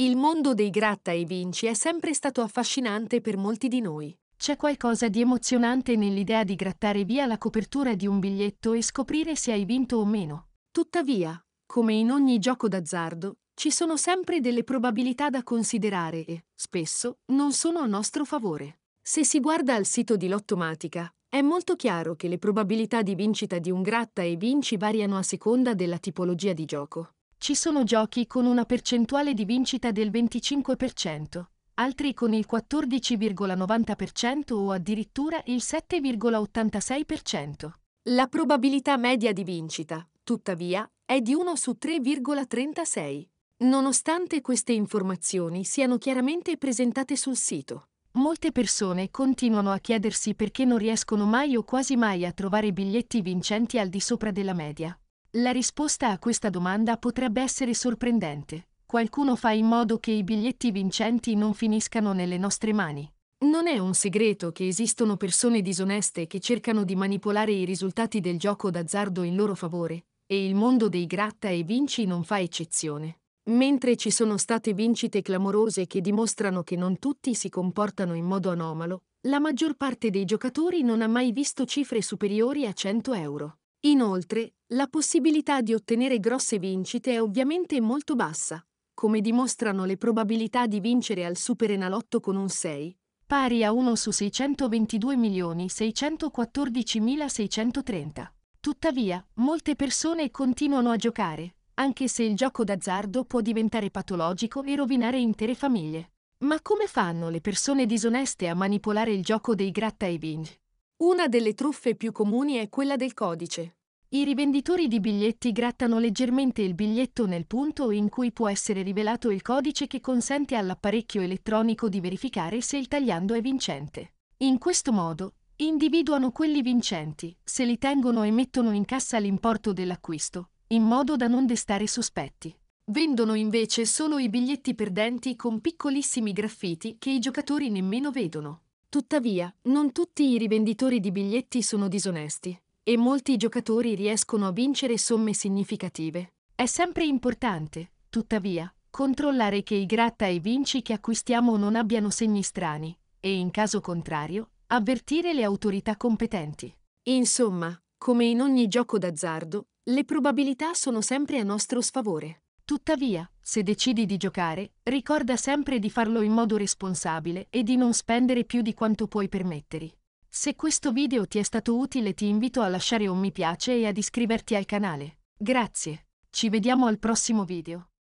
Il mondo dei gratta e vinci è sempre stato affascinante per molti di noi. C'è qualcosa di emozionante nell'idea di grattare via la copertura di un biglietto e scoprire se hai vinto o meno. Tuttavia, come in ogni gioco d'azzardo, ci sono sempre delle probabilità da considerare e, spesso, non sono a nostro favore. Se si guarda al sito di Lottomatica, è molto chiaro che le probabilità di vincita di un gratta e vinci variano a seconda della tipologia di gioco. Ci sono giochi con una percentuale di vincita del 25%, altri con il 14,90% o addirittura il 7,86%. La probabilità media di vincita, tuttavia, è di 1 su 3,36. Nonostante queste informazioni siano chiaramente presentate sul sito, molte persone continuano a chiedersi perché non riescono mai o quasi mai a trovare biglietti vincenti al di sopra della media. La risposta a questa domanda potrebbe essere sorprendente. Qualcuno fa in modo che i biglietti vincenti non finiscano nelle nostre mani. Non è un segreto che esistono persone disoneste che cercano di manipolare i risultati del gioco d'azzardo in loro favore, e il mondo dei gratta e vinci non fa eccezione. Mentre ci sono state vincite clamorose che dimostrano che non tutti si comportano in modo anomalo, la maggior parte dei giocatori non ha mai visto cifre superiori a 100 euro. Inoltre, la possibilità di ottenere grosse vincite è ovviamente molto bassa, come dimostrano le probabilità di vincere al Super Enalotto con un 6, pari a 1 su 622.614.630. Tuttavia, molte persone continuano a giocare, anche se il gioco d'azzardo può diventare patologico e rovinare intere famiglie. Ma come fanno le persone disoneste a manipolare il gioco dei gratta e vinci? Una delle truffe più comuni è quella del codice. I rivenditori di biglietti grattano leggermente il biglietto nel punto in cui può essere rivelato il codice che consente all'apparecchio elettronico di verificare se il tagliando è vincente. In questo modo, individuano quelli vincenti, se li tengono e mettono in cassa l'importo dell'acquisto, in modo da non destare sospetti. Vendono invece solo i biglietti perdenti con piccolissimi graffiti che i giocatori nemmeno vedono. Tuttavia, non tutti i rivenditori di biglietti sono disonesti e molti giocatori riescono a vincere somme significative. È sempre importante, tuttavia, controllare che i gratta e vinci che acquistiamo non abbiano segni strani e, in caso contrario, avvertire le autorità competenti. Insomma, come in ogni gioco d'azzardo, le probabilità sono sempre a nostro sfavore. Tuttavia, se decidi di giocare, ricorda sempre di farlo in modo responsabile e di non spendere più di quanto puoi permetteri. Se questo video ti è stato utile ti invito a lasciare un mi piace e ad iscriverti al canale. Grazie. Ci vediamo al prossimo video.